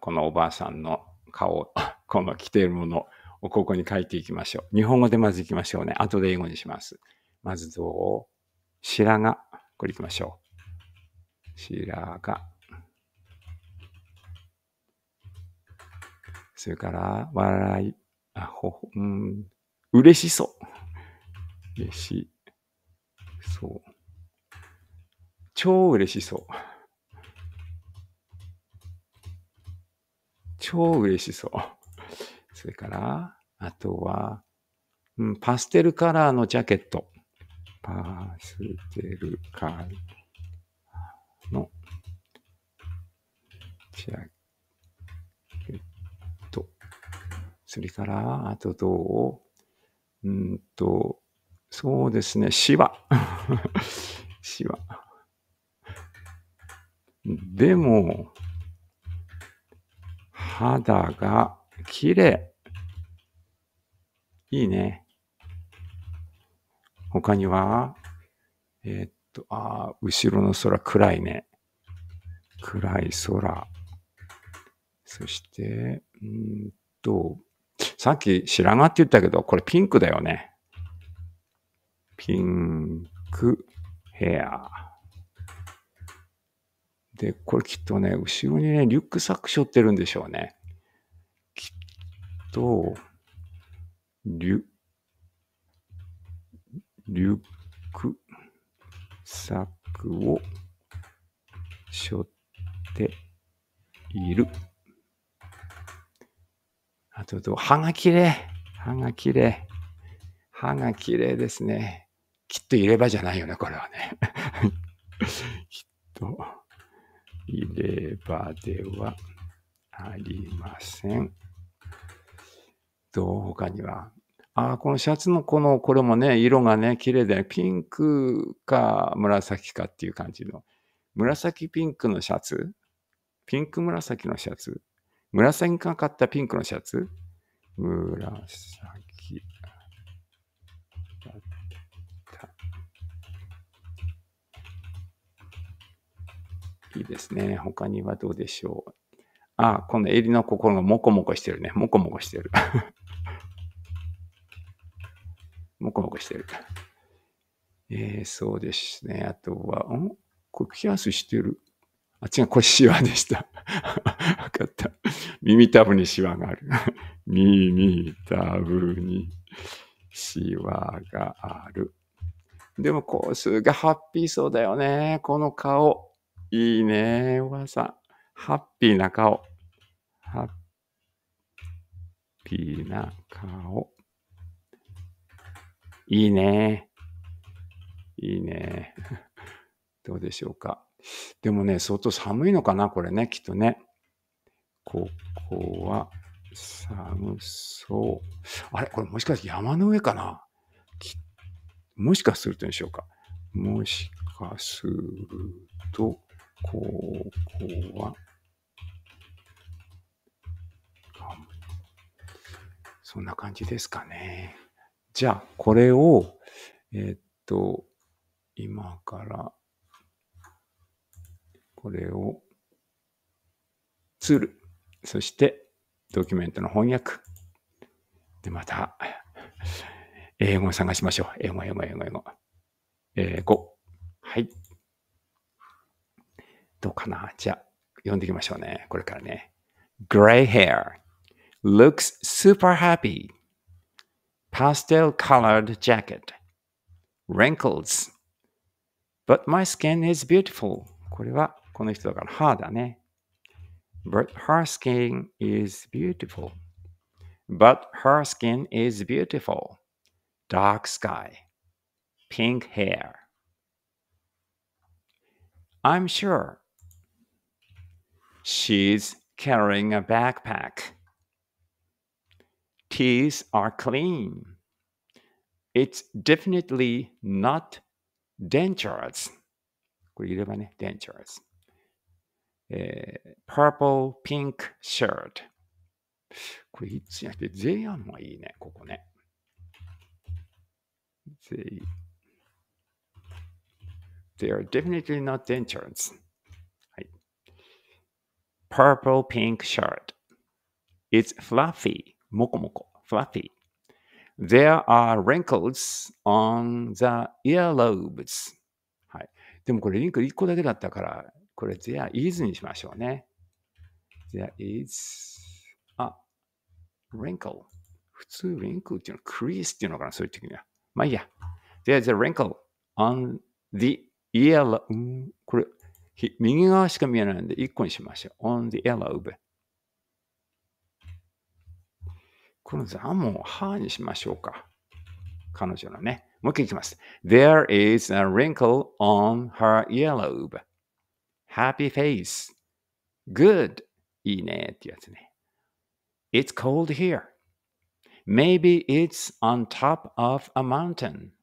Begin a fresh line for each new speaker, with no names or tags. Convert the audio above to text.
このおばあさんの顔、この着ているものをここに書いていきましょう。日本語でまずいきましょうね。後で英語にします。まずどう白髪。これいきましょう。白髪。それから、笑い。あ、ほほ、うん。嬉しそう。嬉しそう。超嬉しそう。超嬉しそう。それから、あとは、うん、パステルカラーのジャケット。パステルカラーのジャケット。それから、あとどううんと、そうですね、シワ。シワ。でも、肌が綺麗。いいね。他には、えー、っと、ああ、後ろの空暗いね。暗い空。そして、んんと、さっき白髪って言ったけど、これピンクだよね。ピンクヘア。で、これきっとね、後ろにね、リュックサック背負ってるんでしょうね。きっと、リュ、リュックサックを背負っている。あと、歯が綺麗。歯が綺麗。歯が綺麗ですね。きっと入れ歯じゃないよね、これはね。きっと。入れ歯ではありません。どう他には。ああ、このシャツのこの、これもね、色がね、綺麗で、ピンクか紫かっていう感じの。紫ピンクのシャツピンク紫のシャツ紫がかったピンクのシャツ紫いいですね。他にはどうでしょう。あ、この襟の心がモコモコしてるね。モコモコしてる。モコモコしてる。えー、そうですね。あとは、んこれピアスしてる。あ、違う、これシワでした。わかった。耳たぶにシワがある。耳たぶにシワがある。でも、こう、すえハッピーそうだよね。この顔。いいね、おばあさん。ハッピーな顔。ハッピーな顔。いいね。いいね。どうでしょうか。でもね、相当寒いのかな、これね、きっとね。ここは寒そう。あれこれもしかして山の上かなもしかするとにしようか。もしかすると、ここは、そんな感じですかね。じゃあ、これを、えー、っと、今から、これを、ツール、そして、ドキュメントの翻訳。で、また、英語を探しましょう。英語、英語、英語、英語。英語。どうかなじゃあ、読んでいきましょうね。これからね。Gray hair looks super happy. Pastel colored jacket. Wrinkles. But my skin is beautiful. これはこの人だから、歯だね。But her skin is beautiful. But her skin is beautiful. Dark sky. Pink hair. I'm sure She's carrying a backpack. Teeth are clean. It's definitely not dangerous. これ言えばね、dangerous. Uh, purple pink shirt. これいつやって、全員あるのがいいね、ここね。They, they are definitely not dangerous. purple pink shirt. It's fluffy. もこもこ。fluffy. There are wrinkles on the earlobes. はい。でもこれリンク1個だけだったから、これ there is にしましょうね。there is a wrinkle. 普通 wrinkle っていうのはクリースっていうのかな、そういう時には。まあいいや。there's a wrinkle on the earlobe. これ右側しか見えないので1個にしましょう。on the elobe。このザも半にしましょうか。彼女のね。もう一回いきます。There is a wrinkle on her e l r l o b e Happy face. Good. いいねってやつね。It's cold here. Maybe it's on top of a mountain.